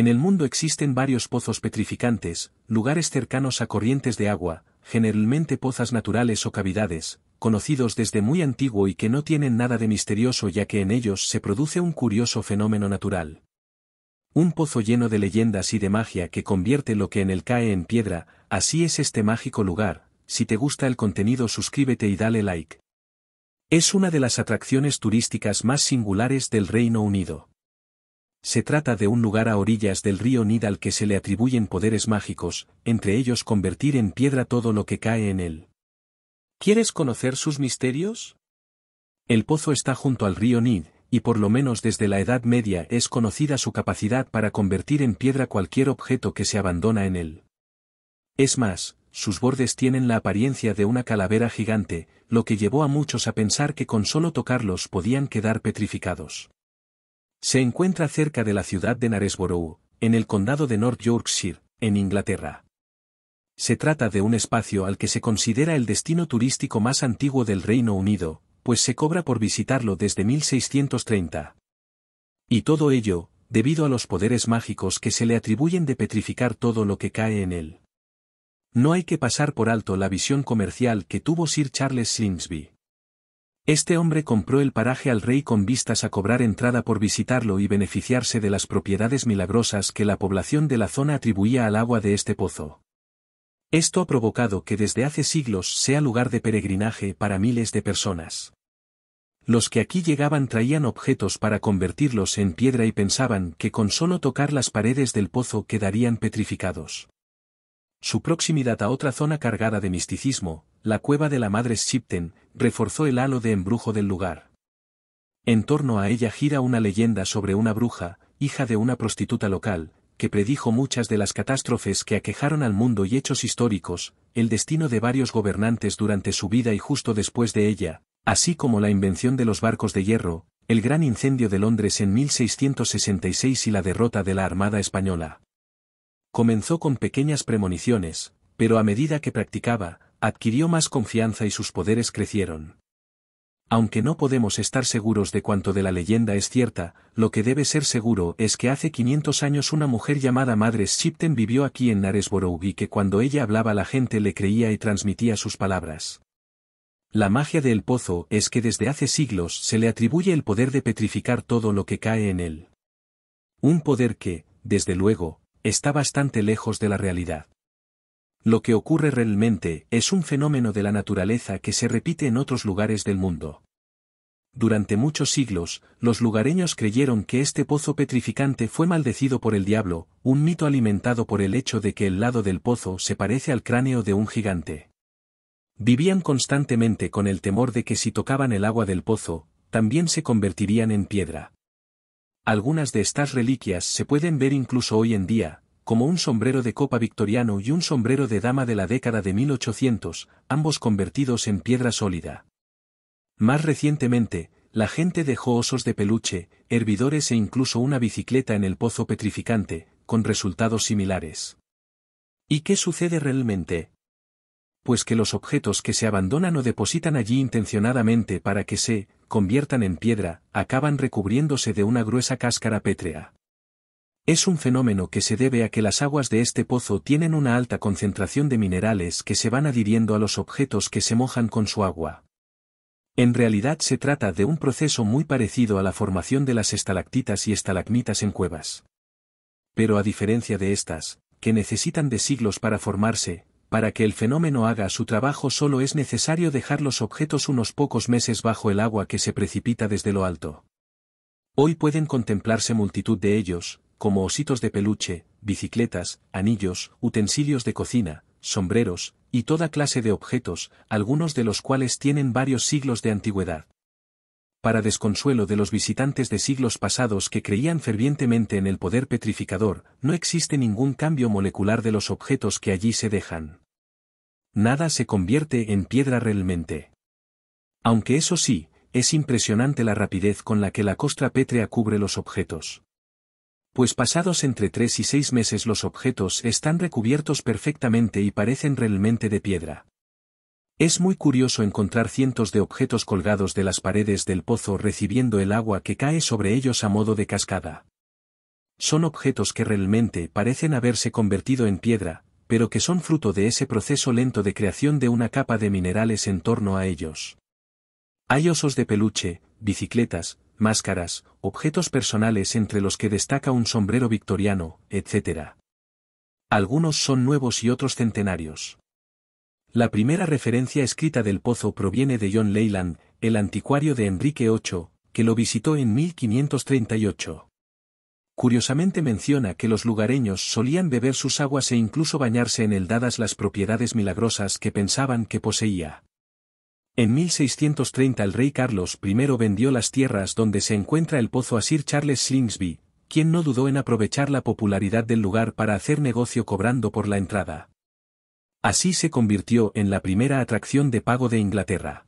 En el mundo existen varios pozos petrificantes, lugares cercanos a corrientes de agua, generalmente pozas naturales o cavidades, conocidos desde muy antiguo y que no tienen nada de misterioso ya que en ellos se produce un curioso fenómeno natural. Un pozo lleno de leyendas y de magia que convierte lo que en él cae en piedra, así es este mágico lugar, si te gusta el contenido suscríbete y dale like. Es una de las atracciones turísticas más singulares del Reino Unido. Se trata de un lugar a orillas del río Nid al que se le atribuyen poderes mágicos, entre ellos convertir en piedra todo lo que cae en él. ¿Quieres conocer sus misterios? El pozo está junto al río Nid, y por lo menos desde la Edad Media es conocida su capacidad para convertir en piedra cualquier objeto que se abandona en él. Es más, sus bordes tienen la apariencia de una calavera gigante, lo que llevó a muchos a pensar que con solo tocarlos podían quedar petrificados. Se encuentra cerca de la ciudad de Naresborough, en el condado de North Yorkshire, en Inglaterra. Se trata de un espacio al que se considera el destino turístico más antiguo del Reino Unido, pues se cobra por visitarlo desde 1630. Y todo ello, debido a los poderes mágicos que se le atribuyen de petrificar todo lo que cae en él. No hay que pasar por alto la visión comercial que tuvo Sir Charles Slingsby. Este hombre compró el paraje al rey con vistas a cobrar entrada por visitarlo y beneficiarse de las propiedades milagrosas que la población de la zona atribuía al agua de este pozo. Esto ha provocado que desde hace siglos sea lugar de peregrinaje para miles de personas. Los que aquí llegaban traían objetos para convertirlos en piedra y pensaban que con solo tocar las paredes del pozo quedarían petrificados. Su proximidad a otra zona cargada de misticismo, la cueva de la Madre Shipten, reforzó el halo de embrujo del lugar. En torno a ella gira una leyenda sobre una bruja, hija de una prostituta local, que predijo muchas de las catástrofes que aquejaron al mundo y hechos históricos, el destino de varios gobernantes durante su vida y justo después de ella, así como la invención de los barcos de hierro, el gran incendio de Londres en 1666 y la derrota de la Armada Española. Comenzó con pequeñas premoniciones, pero a medida que practicaba, adquirió más confianza y sus poderes crecieron. Aunque no podemos estar seguros de cuánto de la leyenda es cierta, lo que debe ser seguro es que hace 500 años una mujer llamada Madre shipten vivió aquí en Naresborough y que cuando ella hablaba la gente le creía y transmitía sus palabras. La magia del pozo es que desde hace siglos se le atribuye el poder de petrificar todo lo que cae en él. Un poder que, desde luego, está bastante lejos de la realidad. Lo que ocurre realmente es un fenómeno de la naturaleza que se repite en otros lugares del mundo. Durante muchos siglos, los lugareños creyeron que este pozo petrificante fue maldecido por el diablo, un mito alimentado por el hecho de que el lado del pozo se parece al cráneo de un gigante. Vivían constantemente con el temor de que si tocaban el agua del pozo, también se convertirían en piedra. Algunas de estas reliquias se pueden ver incluso hoy en día, como un sombrero de copa victoriano y un sombrero de dama de la década de 1800, ambos convertidos en piedra sólida. Más recientemente, la gente dejó osos de peluche, hervidores e incluso una bicicleta en el pozo petrificante, con resultados similares. ¿Y qué sucede realmente? Pues que los objetos que se abandonan o depositan allí intencionadamente para que se conviertan en piedra, acaban recubriéndose de una gruesa cáscara pétrea. Es un fenómeno que se debe a que las aguas de este pozo tienen una alta concentración de minerales que se van adhiriendo a los objetos que se mojan con su agua. En realidad se trata de un proceso muy parecido a la formación de las estalactitas y estalagmitas en cuevas. Pero a diferencia de estas, que necesitan de siglos para formarse, para que el fenómeno haga su trabajo solo es necesario dejar los objetos unos pocos meses bajo el agua que se precipita desde lo alto. Hoy pueden contemplarse multitud de ellos, como ositos de peluche, bicicletas, anillos, utensilios de cocina, sombreros, y toda clase de objetos, algunos de los cuales tienen varios siglos de antigüedad. Para desconsuelo de los visitantes de siglos pasados que creían fervientemente en el poder petrificador, no existe ningún cambio molecular de los objetos que allí se dejan. Nada se convierte en piedra realmente. Aunque eso sí, es impresionante la rapidez con la que la costra pétrea cubre los objetos pues pasados entre tres y seis meses los objetos están recubiertos perfectamente y parecen realmente de piedra. Es muy curioso encontrar cientos de objetos colgados de las paredes del pozo recibiendo el agua que cae sobre ellos a modo de cascada. Son objetos que realmente parecen haberse convertido en piedra, pero que son fruto de ese proceso lento de creación de una capa de minerales en torno a ellos. Hay osos de peluche, bicicletas, máscaras, objetos personales entre los que destaca un sombrero victoriano, etc. Algunos son nuevos y otros centenarios. La primera referencia escrita del pozo proviene de John Leyland, el anticuario de Enrique VIII, que lo visitó en 1538. Curiosamente menciona que los lugareños solían beber sus aguas e incluso bañarse en el dadas las propiedades milagrosas que pensaban que poseía. En 1630 el rey Carlos I vendió las tierras donde se encuentra el pozo a Sir Charles Slingsby, quien no dudó en aprovechar la popularidad del lugar para hacer negocio cobrando por la entrada. Así se convirtió en la primera atracción de pago de Inglaterra.